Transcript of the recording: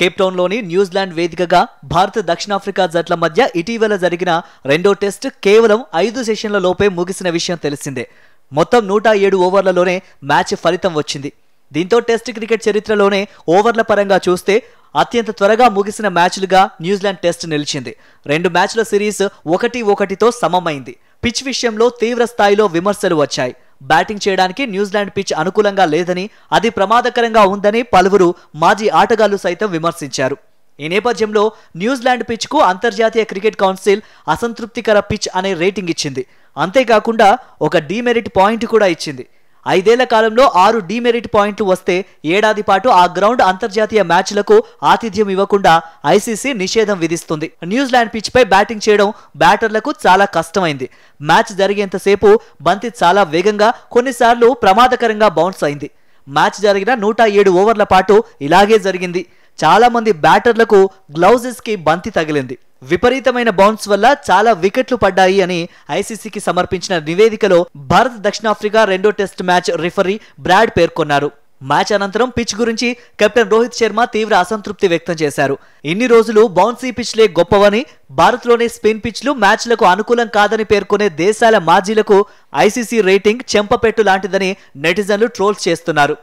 కేప్టౌన్లోని New Zealand వేదికగా భారత్ దక్షిణాఫ్రికా జట్ల మధ్య ఇటీవల జరిగిన రెండో టెస్ట్ కేవలం ఐదు సెషన్ల లోపే ముగిసిన విషయం తెలిసిందే మొత్తం నూట ఏడు ఓవర్లలోనే మ్యాచ్ ఫలితం వచ్చింది దీంతో టెస్ట్ క్రికెట్ చరిత్రలోనే ఓవర్ల పరంగా చూస్తే అత్యంత త్వరగా ముగిసిన మ్యాచ్లుగా న్యూజిలాండ్ టెస్ట్ నిలిచింది రెండు మ్యాచ్ల సిరీస్ ఒకటి ఒకటితో సమమైంది పిచ్ విషయంలో తీవ్ర స్థాయిలో విమర్శలు వచ్చాయి బ్యాటింగ్ చేయడానికి న్యూజిలాండ్ పిచ్ అనుకూలంగా లేదని అది ప్రమాదకరంగా ఉందని పలువురు మాజీ ఆటగాళ్లు సైతం విమర్శించారు ఈ నేపథ్యంలో న్యూజిలాండ్ పిచ్కు అంతర్జాతీయ క్రికెట్ కౌన్సిల్ అసంతృప్తికర పిచ్ అనే రేటింగ్ ఇచ్చింది అంతేకాకుండా ఒక డీమెరిట్ పాయింట్ కూడా ఇచ్చింది ఐదేళ్ల కాలంలో ఆరు డీమెరిట్ పాయింట్లు వస్తే ఏడాది పాటు ఆ గ్రౌండ్ అంతర్జాతీయ మ్యాచ్లకు ఆతిథ్యం ఇవ్వకుండా ఐసీసీ నిషేధం విధిస్తుంది న్యూజిలాండ్ పిచ్పై బ్యాటింగ్ చేయడం బ్యాటర్లకు చాలా కష్టమైంది మ్యాచ్ జరిగేంతసేపు బంతి చాలా వేగంగా కొన్నిసార్లు ప్రమాదకరంగా బౌన్స్ అయింది మ్యాచ్ జరిగిన నూట ఏడు ఓవర్ల పాటు ఇలాగే జరిగింది చాలామంది బ్యాటర్లకు గ్లౌజెస్కి బంతి తగిలింది విపరీతమైన బౌన్స్ వల్ల చాలా వికెట్లు పడ్డాయి అని ఐసీసీకి సమర్పించిన నివేదికలో భారత్ దక్షిణాఫ్రికా రెండో టెస్ట్ మ్యాచ్ రిఫరీ బ్రాడ్ పేర్కొన్నారు మ్యాచ్ అనంతరం పిచ్ గురించి కెప్టెన్ రోహిత్ శర్మ తీవ్ర అసంతృప్తి వ్యక్తం చేశారు ఇన్ని రోజులు బౌన్సీ పిచ్లే గొప్పవని భారత్లోని స్పిన్ పిచ్లు మ్యాచ్లకు అనుకూలం కాదని పేర్కొనే దేశాల మాజీలకు ఐసీసీ రేటింగ్ చెంపపెట్టు లాంటిదని నెటిజన్లు ట్రోల్స్ చేస్తున్నారు